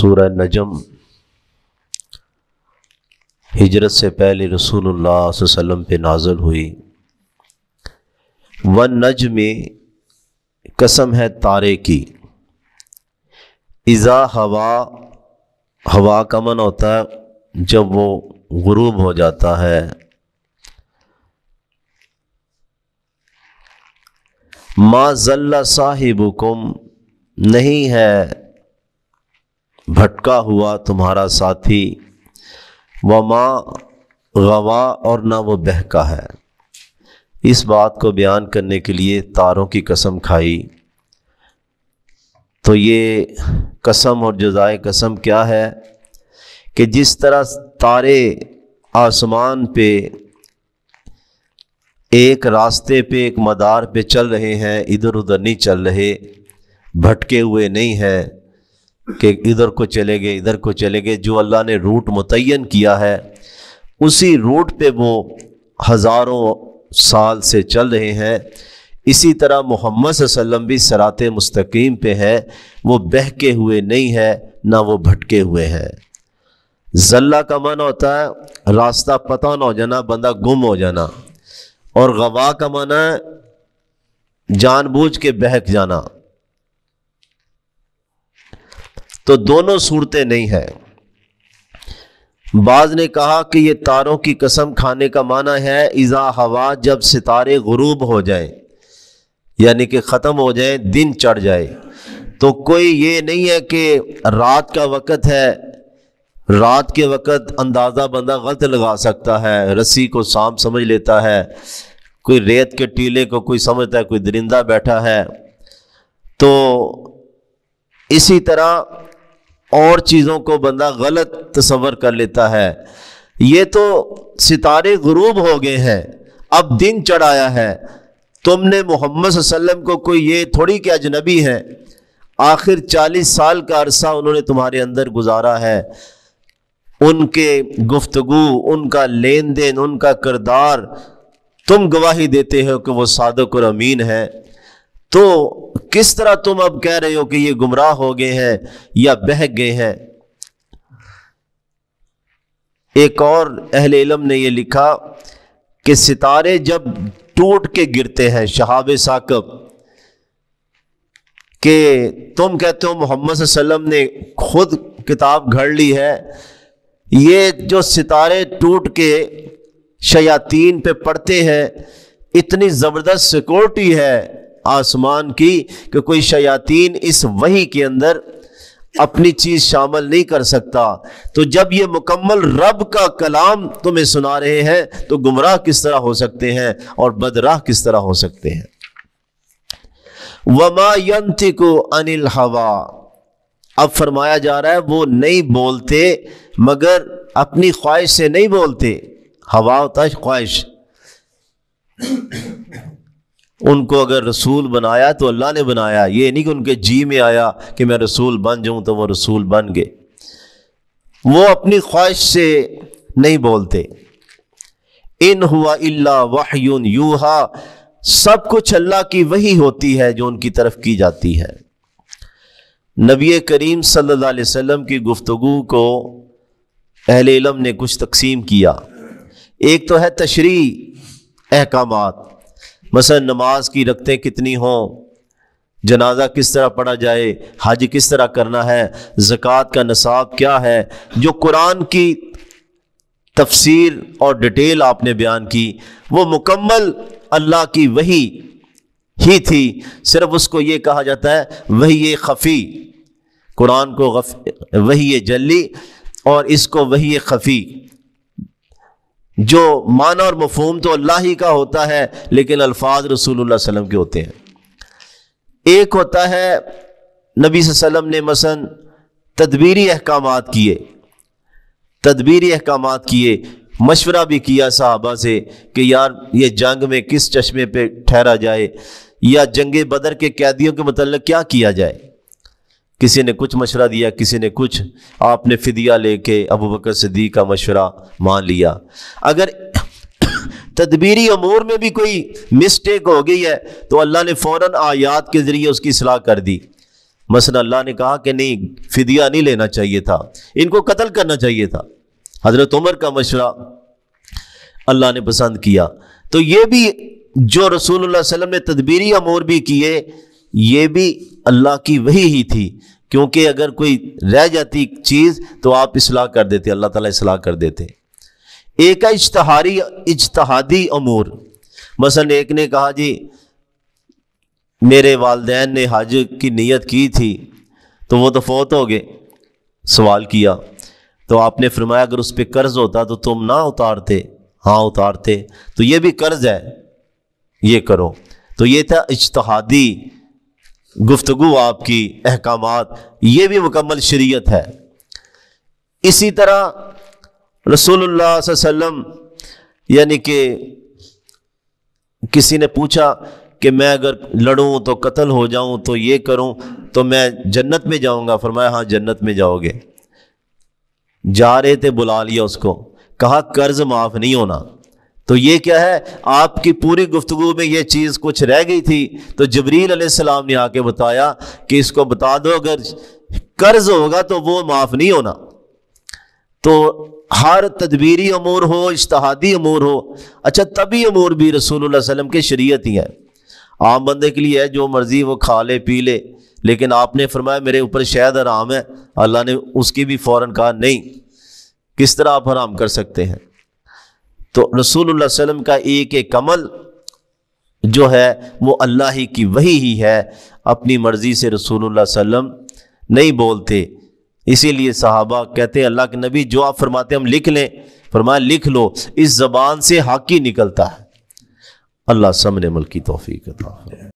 सूरह नजम हिजरत से पहले रसूलुल्लाह वसल्लम पे नाजल हुई व नज में कसम है तारे की इज़ा हवा हवा का मन होता है जब वो गुरूब हो जाता है माँ जल्ला साहिबुकुम नहीं है भटका हुआ तुम्हारा साथी व माँ गवा और ना वो बहका है इस बात को बयान करने के लिए तारों की कसम खाई तो ये कसम और जजाय कसम क्या है कि जिस तरह तारे आसमान पे एक रास्ते पे एक मदार पे चल रहे हैं इधर उधर नहीं चल रहे भटके हुए नहीं हैं कि इधर को चले गए इधर को चले गए जो अल्लाह ने रूट मुतन किया है उसी रूट पे वो हज़ारों साल से चल रहे हैं इसी तरह मोहम्मद वसल्लम भी सरात मुस्तकीम पे है वो बहके हुए नहीं है ना वो भटके हुए हैं जल्ला का माना होता है रास्ता पता ना हो जाना बंदा गुम हो जाना और गवाह का माना है जानबूझ के बहक जाना तो दोनों सूरतें नहीं है बाज ने कहा कि ये तारों की कसम खाने का माना है इज़ा हवा जब सितारे गुरूब हो जाएं यानी कि ख़त्म हो जाए दिन चढ़ जाए तो कोई ये नहीं है कि रात का वक़्त है रात के वक़्त अंदाज़ा बंदा गलत लगा सकता है रस्सी को सांप समझ लेता है कोई रेत के टीले को कोई समझता है कोई दरिंदा बैठा है तो इसी तरह और चीज़ों को बंदा गलत तस्वर कर लेता है ये तो सितारे गरूब हो गए हैं अब दिन चढ़ाया है तुमने मोहम्मद वसल्लम को कोई ये थोड़ी क्या अजनबी है आखिर चालीस साल का अरसा उन्होंने तुम्हारे अंदर गुजारा है उनके गुफ्तगु उनका लेन देन उनका किरदार तुम गवाही देते हो कि वो सादक और अमीन है तो किस तरह तुम अब कह रहे हो कि ये गुमराह हो गए हैं या बहक गए हैं एक और अहल इलम ने यह लिखा कि सितारे जब टूट के गिरते हैं शहाब साकब के तुम कहते हो मोहम्मद वसल्लम ने खुद किताब घड़ ली है ये जो सितारे टूट के शयातीन पे पढ़ते हैं इतनी ज़बरदस्त सिक्योरिटी है आसमान की कि कोई शयातीन इस वही के अंदर अपनी चीज शामिल नहीं कर सकता तो जब ये मुकम्मल रब का कलाम तुम्हें सुना रहे हैं तो गुमराह किस तरह हो सकते हैं और बदराह किस तरह हो सकते हैं वमा को अनिल हवा अब फरमाया जा रहा है वो नहीं बोलते मगर अपनी ख्वाहिश से नहीं बोलते हवा होता है ख्वाहिश उनको अगर रसूल बनाया तो अल्लाह ने बनाया ये नहीं कि उनके जी में आया कि मैं रसूल बन जाऊं तो वो रसूल बन गए वो अपनी ख्वाहिश से नहीं बोलते इन हुआ इल्ला वाहयुन यूहा सब कुछ अल्लाह की वही होती है जो उनकी तरफ की जाती है नबी करीम सल्लल्लाहु अलैहि वसल्लम की गुफ्तगु को अहले इलम ने कुछ तकसीम किया एक तो है तशरी अहकाम मसल नमाज की रखते कितनी हों जनाजा किस तरह पढ़ा जाए हज किस तरह करना है ज़क़़त का नसाब क्या है जो कुरान की तफसीर और डिटेल आपने बयान की वो मुकम्मल अल्लाह की वही ही थी सिर्फ उसको ये कहा जाता है वही खफ़ी कुरान को वही जली और इसको वही खफ़ी जो मान और मफहम तो अल्लाह ही का होता है लेकिन अल्फाज रसूल वसम के होते हैं एक होता है नबी वसम ने मसन तदबीरी अहकाम किए तदबीरी अहकाम किए मशवरा भी किया साहबा से कि यार ये जंग में किस चश्मे पे ठहरा जाए या जंग बदर के कैदियों के मतलब क्या किया जाए किसी ने कुछ मशवरा दिया किसी ने कुछ आपने फिदिया लेके अबू बकर सिद्दीक का मशवरा मान लिया अगर तदबीरी अमूर में भी कोई मिस्टेक हो गई है तो अल्लाह ने फ़ौर आयात के ज़रिए उसकी सलाह कर दी मसल अल्लाह ने कहा कि नहीं फिदिया नहीं लेना चाहिए था इनको कत्ल करना चाहिए था हज़रत उमर का मशवरा अल्लाह ने पसंद किया तो ये भी जो रसूल वसलम ने तदबीरी अमूर भी किए ये भी अल्लाह की वही ही थी क्योंकि अगर कोई रह जाती चीज़ तो आप इसलाह कर देते अल्लाह ताला इसलाह कर देते एक है इश्तहारी इजतहादी अमूर मसल एक ने कहा जी मेरे वालदेन ने हज की नीयत की थी तो वो तो फौत हो गए सवाल किया तो आपने फरमाया अगर उस पर कर्ज होता तो तुम ना उतारते हाँ उतारते तो ये भी कर्ज है ये करो तो ये था इजतहादी गुफ्तु आपकी अहकाम ये भी मुकम्मल शरीयत है इसी तरह रसोल्लाम यानी कि किसी ने पूछा कि मैं अगर लड़ूँ तो कत्ल हो जाऊँ तो ये करूँ तो मैं जन्नत में जाऊँगा फरमाया हाँ जन्नत में जाओगे जा रहे थे बुला लिया उसको कहा कर्ज माफ़ नहीं होना तो ये क्या है आपकी पूरी गुफ्तु में ये चीज़ कुछ रह गई थी तो जबरील अलैहिस्सलाम ने आके बताया कि इसको बता दो अगर कर्ज होगा तो वो माफ़ नहीं होना तो हर तदबीरी अमूर हो इश्तहादी अमूर हो अच्छा तभी अमूर भी रसूल वसम के शरीयत ही है आम बंदे के लिए है जो मर्ज़ी वो खा ले पी ले लेकिन आपने फरमाया मेरे ऊपर शायद आराम है अल्लाह ने उसकी भी फ़ौर कहा नहीं किस तरह आप आराम कर सकते हैं तो रसूल वसलम का एक एक कमल जो है वो अल्लाह ही की वही ही है अपनी मर्ज़ी से रसूल वसलम नहीं बोलते इसीलिए साहबा कहते हैं अल्लाह के नबी जो आप फरमाते हम लिख लें फरमाए लिख लो इस जबान से हाकि निकलता है अल्लाह सबने मुल्क की तोफ़ी